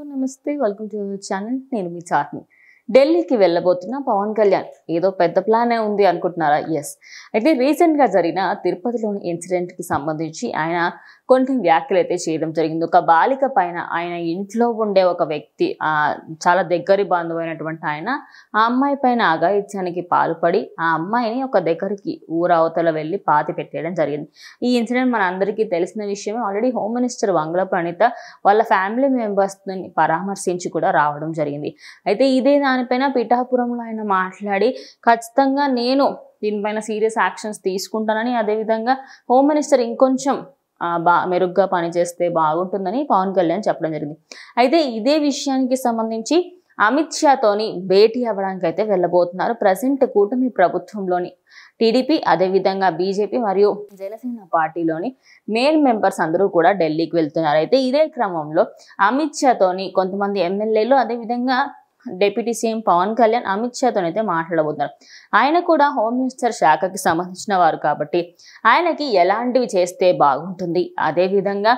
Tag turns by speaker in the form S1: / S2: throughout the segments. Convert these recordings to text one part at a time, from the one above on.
S1: hello నమస్తే welcome to channel నేను మీ చార్మి ఢిల్లీకి వెళ్ళబోతున్న పవన్ కళ్యాణ్ ఏదో పెద్ద ప్లానే ఉంది అనుకుంటున్నారా ఎస్ అయితే రీసెంట్గా జరిగిన తిరుపతిలోని ఇన్సిడెంట్కి సంబంధించి ఆయన కొన్ని వ్యాఖ్యలు అయితే చేయడం జరిగింది ఒక బాలిక పైన ఆయన ఇంట్లో ఉండే ఒక వ్యక్తి చాలా దగ్గరి బంధువైనటువంటి ఆయన ఆ అమ్మాయి పైన అఘాయిత్యానికి పాల్పడి ఆ అమ్మాయిని ఒక దగ్గరికి ఊరవతల వెళ్ళి పాతి పెట్టేయడం జరిగింది ఈ ఇన్సిడెంట్ మన తెలిసిన విషయమే already home minister Vangala Praneetha వాళ్ళ ఫ్యామిలీ మెంబర్స్ని పరామర్శించి కూడా రావడం జరిగింది అయితే ఇదే దానిపైన పిఠాపురంలో ఆయన మాట్లాడి ఖచ్చితంగా నేను దీనిపైన సీరియస్ యాక్షన్స్ తీసుకుంటానని అదేవిధంగా హోమ్ మినిస్టర్ ఇంకొంచెం బా మెరుగ్గా పనిచేస్తే బాగుంటుందని పవన్ కళ్యాణ్ చెప్పడం జరిగింది అయితే ఇదే విషయానికి సంబంధించి అమిత్ షాతోని భేటీ అవ్వడానికి అయితే వెళ్ళబోతున్నారు ప్రజెంట్ కూటమి ప్రభుత్వంలోని టీడీపీ అదేవిధంగా బీజేపీ మరియు జనసేన పార్టీలోని మేల్ మెంబర్స్ అందరూ కూడా ఢిల్లీకి వెళ్తున్నారు అయితే ఇదే క్రమంలో అమిత్ షాతోని కొంతమంది ఎమ్మెల్యేలు అదేవిధంగా డిప్యూటీ సీఎం పవన్ కళ్యాణ్ అమిత్ షాతో అయితే మాట్లాడబోతున్నారు ఆయన కూడా హోంమినిస్టర్ శాఖకి సంబంధించిన వారు కాబట్టి ఆయనకి ఎలాంటివి చేస్తే బాగుంటుంది అదేవిధంగా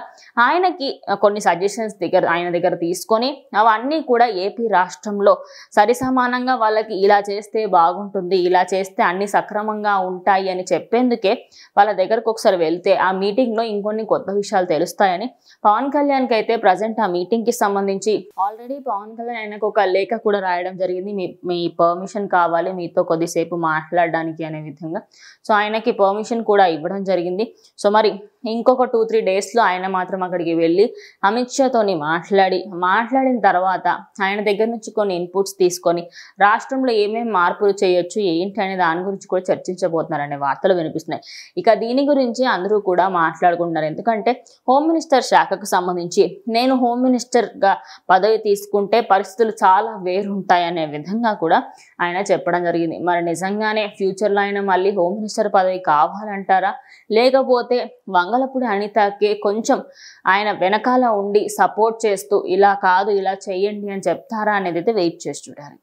S1: ఆయనకి కొన్ని సజెషన్స్ దగ్గర ఆయన దగ్గర తీసుకొని అవన్నీ కూడా ఏపీ రాష్ట్రంలో సరి సమానంగా వాళ్ళకి ఇలా చేస్తే బాగుంటుంది ఇలా చేస్తే అన్ని సక్రమంగా ఉంటాయి అని చెప్పేందుకే వాళ్ళ దగ్గరకు ఒకసారి వెళ్తే ఆ మీటింగ్లో ఇంకొన్ని కొత్త విషయాలు తెలుస్తాయని పవన్ కళ్యాణ్కి అయితే ప్రజెంట్ ఆ మీటింగ్కి సంబంధించి ఆల్రెడీ పవన్ కళ్యాణ్ ఆయనకు ఒక లేఖ లెటర్ కూడా రాయడం జరిగింది మీ మీ పర్మిషన్ కావాలి మీతో కొద్దిసేపు మాట్లాడడానికి అనే విధంగా సో ఆయనకి పర్మిషన్ కూడా ఇవ్వడం జరిగింది సో మరి ఇంకొక టూ త్రీ డేస్లో ఆయన మాత్రం అక్కడికి వెళ్ళి అమిత్ షాతోని మాట్లాడి మాట్లాడిన తర్వాత ఆయన దగ్గర నుంచి కొన్ని ఇన్పుట్స్ తీసుకొని రాష్ట్రంలో ఏమేమి మార్పులు చేయొచ్చు ఏంటి అనే దాని గురించి కూడా చర్చించబోతున్నారనే వార్తలు వినిపిస్తున్నాయి ఇక దీని గురించి అందరూ కూడా మాట్లాడుకుంటున్నారు ఎందుకంటే హోమ్ మినిస్టర్ శాఖకు సంబంధించి నేను హోమ్ మినిస్టర్గా పదవి తీసుకుంటే పరిస్థితులు చాలా వేరుంటాయనే విధంగా కూడా ఆయన చెప్పడం జరిగింది మరి నిజంగానే ఫ్యూచర్లో ఆయన మళ్ళీ హోమ్ మినిస్టర్ పదవి కావాలంటారా లేకపోతే వంగలపూడి అనితకి కొంచెం ఆయన వెనకాల ఉండి సపోర్ట్ చేస్తూ ఇలా కాదు ఇలా చేయండి అని చెప్తారా అనేది అయితే వెయిట్ చేసి చూడాలి